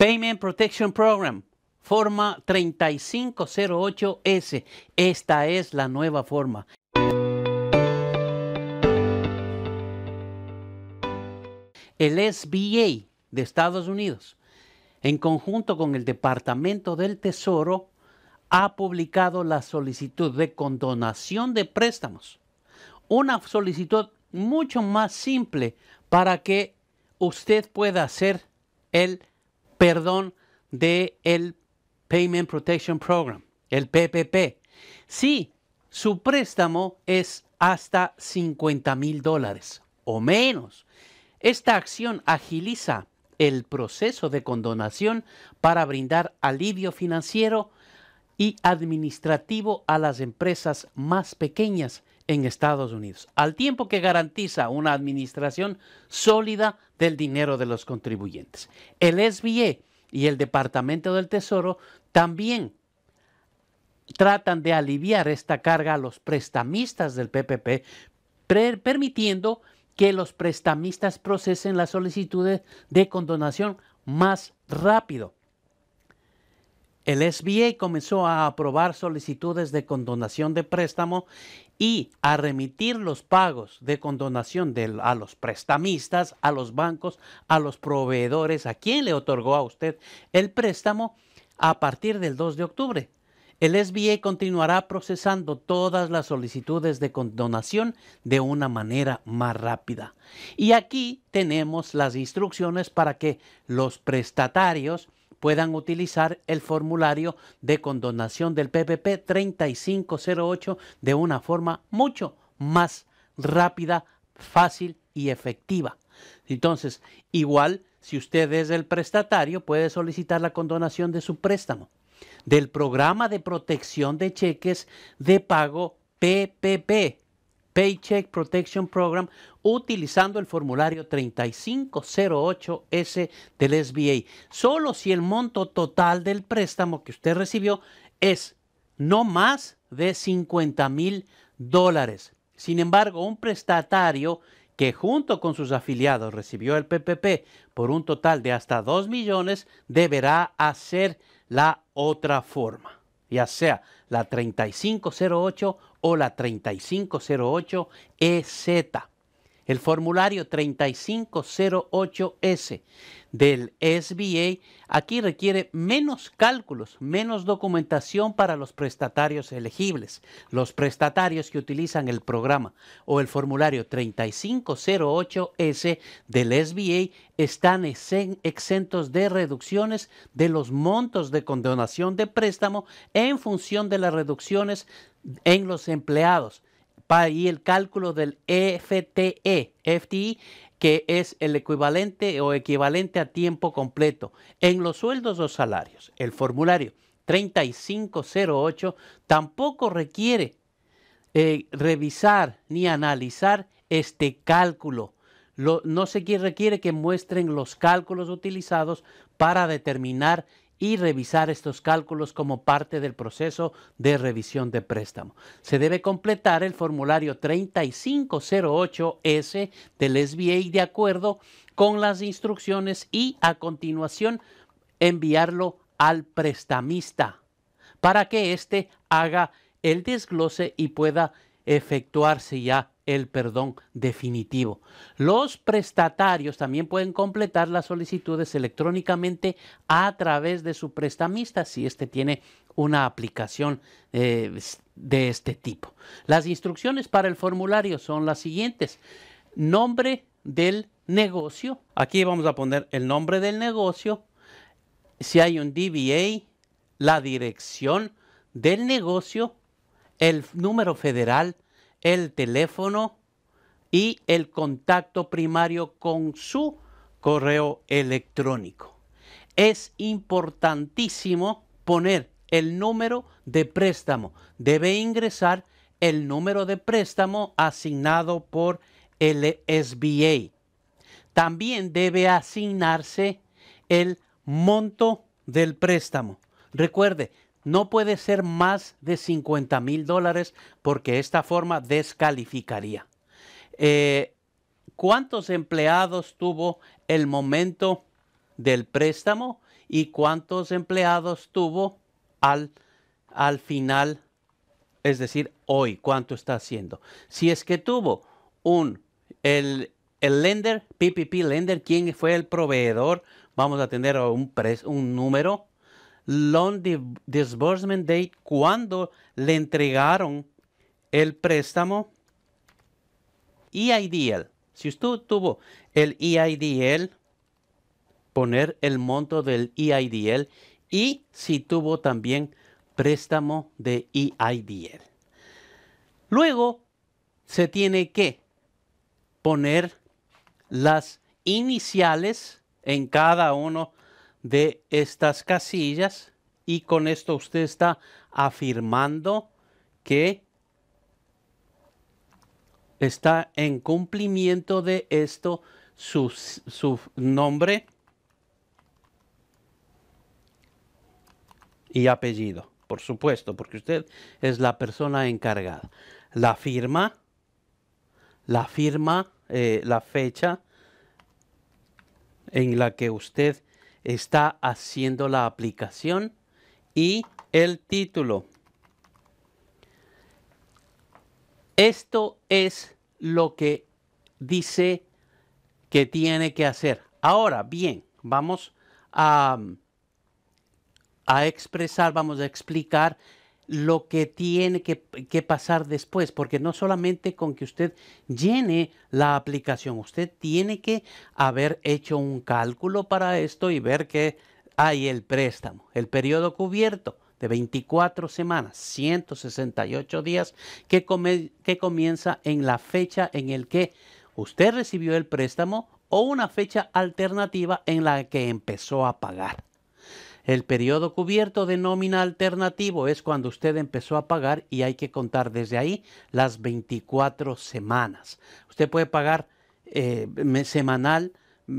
Payment Protection Program, forma 3508S. Esta es la nueva forma. El SBA de Estados Unidos, en conjunto con el Departamento del Tesoro, ha publicado la solicitud de condonación de préstamos. Una solicitud mucho más simple para que usted pueda hacer el perdón, de el Payment Protection Program, el PPP. Si su préstamo es hasta 50 mil dólares o menos. Esta acción agiliza el proceso de condonación para brindar alivio financiero y administrativo a las empresas más pequeñas en Estados Unidos, al tiempo que garantiza una administración sólida del dinero de los contribuyentes. El SBA y el Departamento del Tesoro también tratan de aliviar esta carga a los prestamistas del PPP, permitiendo que los prestamistas procesen las solicitudes de condonación más rápido. El SBA comenzó a aprobar solicitudes de condonación de préstamo y a remitir los pagos de condonación a los prestamistas, a los bancos, a los proveedores, a quien le otorgó a usted el préstamo a partir del 2 de octubre. El SBA continuará procesando todas las solicitudes de condonación de una manera más rápida. Y aquí tenemos las instrucciones para que los prestatarios puedan utilizar el formulario de condonación del PPP 3508 de una forma mucho más rápida, fácil y efectiva. Entonces, igual, si usted es el prestatario, puede solicitar la condonación de su préstamo del programa de protección de cheques de pago PPP, Paycheck Protection Program, utilizando el formulario 3508S del SBA, solo si el monto total del préstamo que usted recibió es no más de 50 mil dólares. Sin embargo, un prestatario que junto con sus afiliados recibió el PPP por un total de hasta 2 millones deberá hacer la otra forma, ya sea la 3508 o la 3508 EZ el formulario 3508S del SBA aquí requiere menos cálculos, menos documentación para los prestatarios elegibles, los prestatarios que utilizan el programa o el formulario 3508S del SBA están exentos de reducciones de los montos de condonación de préstamo en función de las reducciones en los empleados y el cálculo del FTE, que es el equivalente o equivalente a tiempo completo en los sueldos o salarios. El formulario 3508 tampoco requiere eh, revisar ni analizar este cálculo. Lo, no se requiere que muestren los cálculos utilizados para determinar y revisar estos cálculos como parte del proceso de revisión de préstamo. Se debe completar el formulario 3508S del SBA de acuerdo con las instrucciones y a continuación enviarlo al prestamista para que éste haga el desglose y pueda efectuarse ya el perdón definitivo. Los prestatarios también pueden completar las solicitudes electrónicamente a través de su prestamista si éste tiene una aplicación eh, de este tipo. Las instrucciones para el formulario son las siguientes. Nombre del negocio. Aquí vamos a poner el nombre del negocio. Si hay un DBA, la dirección del negocio, el número federal, el teléfono y el contacto primario con su correo electrónico. Es importantísimo poner el número de préstamo. Debe ingresar el número de préstamo asignado por el SBA. También debe asignarse el monto del préstamo. Recuerde, no puede ser más de 50 mil dólares porque esta forma descalificaría. Eh, ¿Cuántos empleados tuvo el momento del préstamo y cuántos empleados tuvo al, al final, es decir, hoy, cuánto está haciendo? Si es que tuvo un, el, lender, PPP lender, quién fue el proveedor, vamos a tener un, un número Loan Disbursement Date, cuando le entregaron el préstamo EIDL. Si usted tuvo el EIDL, poner el monto del EIDL y si tuvo también préstamo de EIDL. Luego se tiene que poner las iniciales en cada uno de estas casillas y con esto usted está afirmando que está en cumplimiento de esto su, nombre y apellido, por supuesto, porque usted es la persona encargada. La firma, la firma, eh, la fecha en la que usted está haciendo la aplicación y el título. Esto es lo que dice que tiene que hacer. Ahora, bien, vamos a, a expresar, vamos a explicar lo que tiene que, pasar después, porque no solamente con que usted llene la aplicación, usted tiene que haber hecho un cálculo para esto y ver que hay el préstamo, el periodo cubierto de 24 semanas, 168 días, que, que comienza en la fecha en el que usted recibió el préstamo o una fecha alternativa en la que empezó a pagar. El periodo cubierto de nómina alternativo es cuando usted empezó a pagar y hay que contar desde ahí las 24 semanas. Usted puede pagar eh, semanal,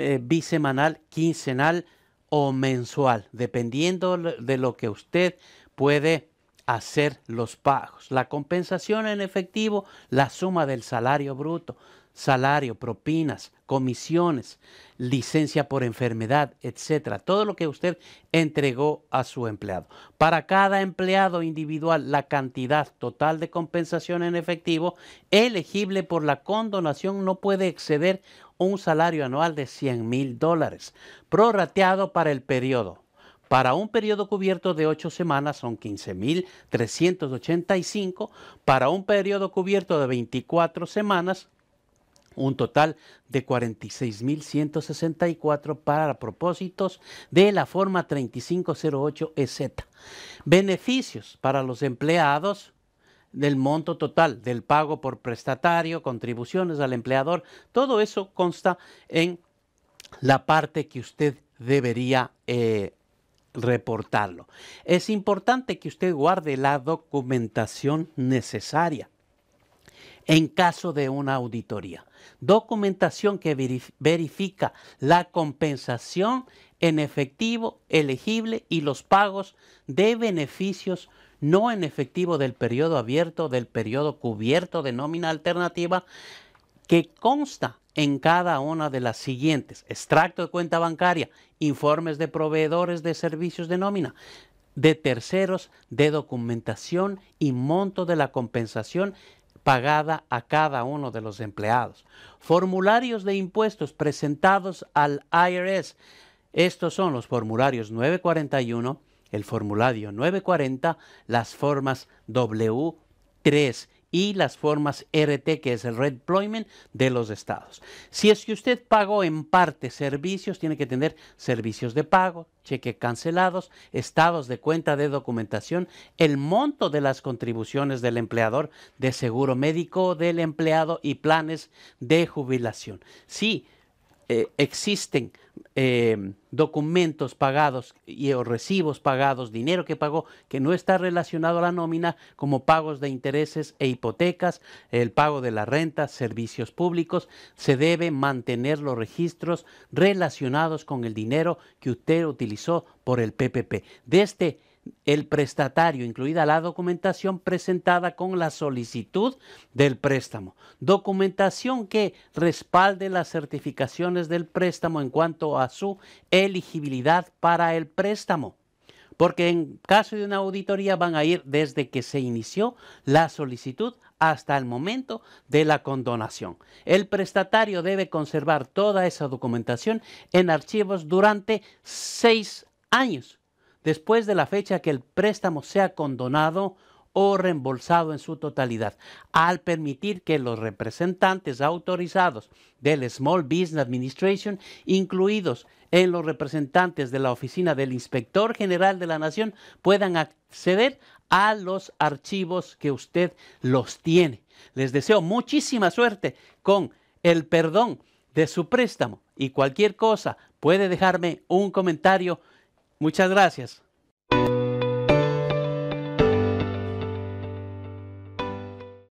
eh, bisemanal, quincenal o mensual, dependiendo de lo que usted puede hacer los pagos. La compensación en efectivo, la suma del salario bruto salario, propinas, comisiones, licencia por enfermedad, etcétera, todo lo que usted entregó a su empleado. Para cada empleado individual, la cantidad total de compensación en efectivo elegible por la condonación no puede exceder un salario anual de 100 mil dólares, prorrateado para el periodo. Para un periodo cubierto de 8 semanas son 15.385, para un periodo cubierto de 24 semanas un total de 46.164 para propósitos de la forma 3508EZ. E Beneficios para los empleados del monto total del pago por prestatario, contribuciones al empleador, todo eso consta en la parte que usted debería eh, reportarlo. Es importante que usted guarde la documentación necesaria en caso de una auditoría. Documentación que verifica la compensación en efectivo elegible y los pagos de beneficios no en efectivo del periodo abierto, del periodo cubierto de nómina alternativa, que consta en cada una de las siguientes. Extracto de cuenta bancaria, informes de proveedores de servicios de nómina, de terceros, de documentación y monto de la compensación pagada a cada uno de los empleados. Formularios de impuestos presentados al IRS. Estos son los formularios 941, el formulario 940, las formas W3 y las formas RT, que es el redeployment de los estados. Si es que usted pagó en parte servicios, tiene que tener servicios de pago, cheque cancelados, estados de cuenta de documentación, el monto de las contribuciones del empleador de seguro médico del empleado y planes de jubilación. Si eh, existen eh, documentos pagados y, o recibos pagados, dinero que pagó que no está relacionado a la nómina, como pagos de intereses e hipotecas, el pago de la renta, servicios públicos, se debe mantener los registros relacionados con el dinero que usted utilizó por el PPP. De este el prestatario, incluida la documentación presentada con la solicitud del préstamo. Documentación que respalde las certificaciones del préstamo en cuanto a su elegibilidad para el préstamo. Porque en caso de una auditoría van a ir desde que se inició la solicitud hasta el momento de la condonación. El prestatario debe conservar toda esa documentación en archivos durante seis años después de la fecha que el préstamo sea condonado o reembolsado en su totalidad, al permitir que los representantes autorizados del Small Business Administration, incluidos en los representantes de la Oficina del Inspector General de la Nación, puedan acceder a los archivos que usted los tiene. Les deseo muchísima suerte con el perdón de su préstamo y cualquier cosa puede dejarme un comentario Muchas gracias.